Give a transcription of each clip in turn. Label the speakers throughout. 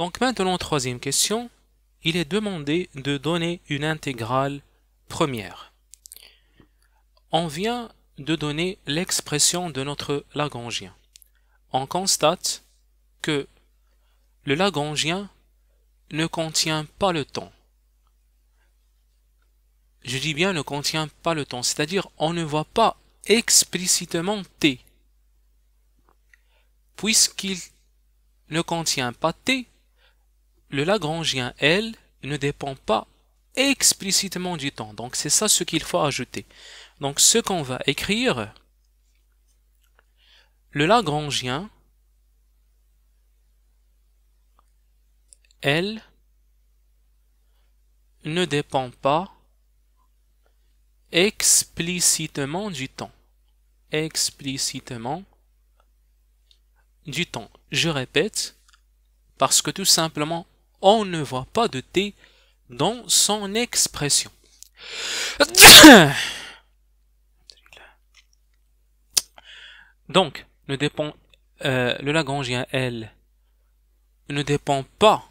Speaker 1: Donc maintenant, troisième question, il est demandé de donner une intégrale première. On vient de donner l'expression de notre Lagrangien. On constate que le Lagrangien ne contient pas le temps. Je dis bien ne contient pas le temps, c'est-à-dire on ne voit pas explicitement T. Puisqu'il ne contient pas T, le Lagrangien, L, ne dépend pas explicitement du temps. Donc c'est ça ce qu'il faut ajouter. Donc ce qu'on va écrire, le Lagrangien, L, ne dépend pas explicitement du temps. Explicitement du temps. Je répète, parce que tout simplement, on ne voit pas de T dans son expression. Donc, ne dépend, euh, le Lagrangien L ne dépend pas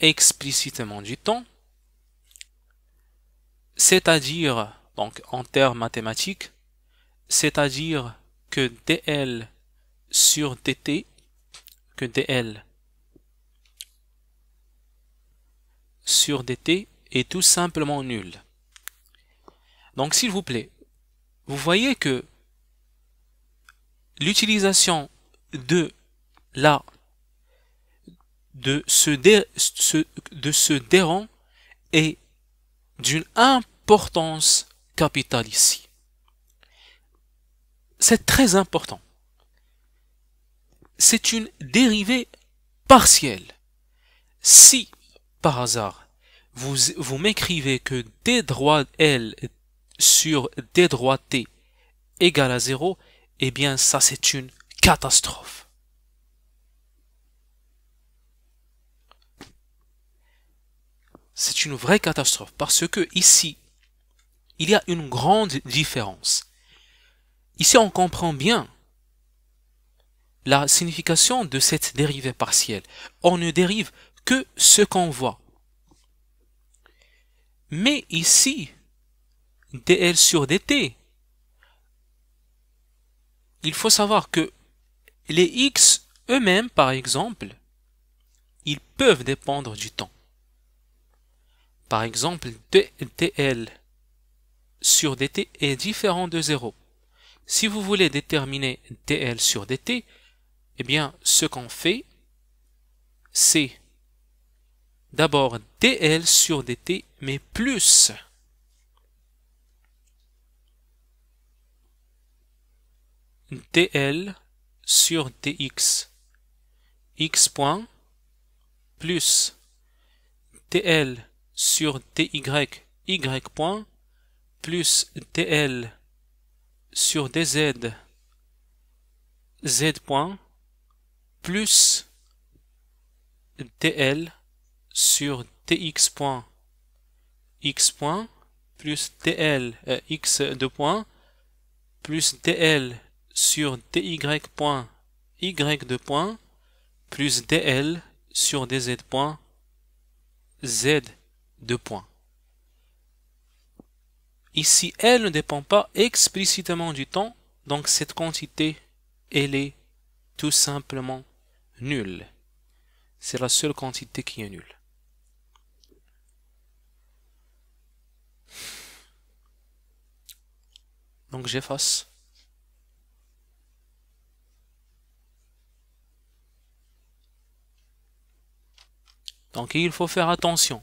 Speaker 1: explicitement du temps, c'est-à-dire, donc en termes mathématiques, c'est-à-dire que dl sur dt, que dl sur dt est tout simplement nul. Donc s'il vous plaît, vous voyez que l'utilisation de la de ce, ce, de ce dérang est d'une importance capitale ici. C'est très important. C'est une dérivée partielle. Si par hasard. Vous, vous m'écrivez que d droit L sur d droit T égale à 0, eh bien ça c'est une catastrophe. C'est une vraie catastrophe parce que ici, il y a une grande différence. Ici, on comprend bien la signification de cette dérivée partielle. On ne dérive que ce qu'on voit. Mais ici, dl sur dt, il faut savoir que les x eux-mêmes, par exemple, ils peuvent dépendre du temps. Par exemple, dl sur dt est différent de 0. Si vous voulez déterminer dl sur dt, eh bien, ce qu'on fait, c'est d'abord dl sur dt, mais plus dl sur dx. x point plus dl sur dy, y point plus dl sur dz, z point plus dl sur tx point x point plus tl euh, x de point plus dl sur dy point y de point plus dl sur dz point z de point. Ici, L ne dépend pas explicitement du temps, donc cette quantité, elle est tout simplement nulle. C'est la seule quantité qui est nulle. Donc j'efface. Donc il faut faire attention.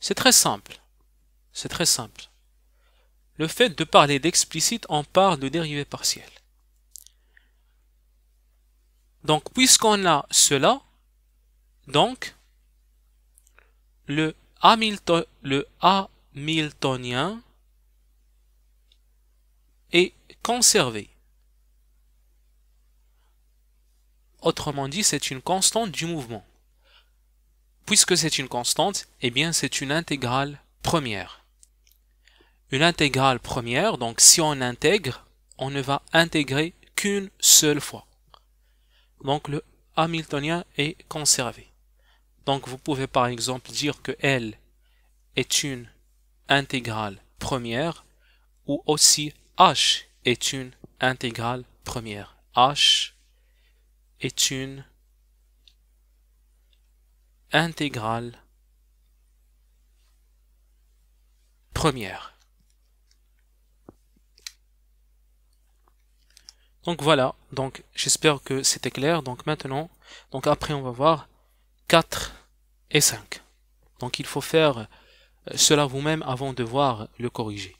Speaker 1: C'est très simple. C'est très simple. Le fait de parler d'explicite, en parle de dérivée partielle. Donc, puisqu'on a cela, donc, le, le Hamiltonien conservée. Autrement dit, c'est une constante du mouvement. Puisque c'est une constante, eh bien c'est une intégrale première. Une intégrale première, donc si on intègre, on ne va intégrer qu'une seule fois. Donc le hamiltonien est conservé. Donc vous pouvez par exemple dire que L est une intégrale première ou aussi H est une intégrale première. H est une intégrale première. Donc voilà, donc j'espère que c'était clair. Donc maintenant, donc après on va voir 4 et 5. Donc il faut faire euh, cela vous-même avant de voir le corriger.